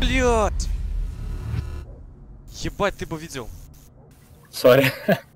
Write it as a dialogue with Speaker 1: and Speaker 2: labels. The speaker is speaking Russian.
Speaker 1: Блять! Ебать, ты бы
Speaker 2: видел.
Speaker 3: Сори.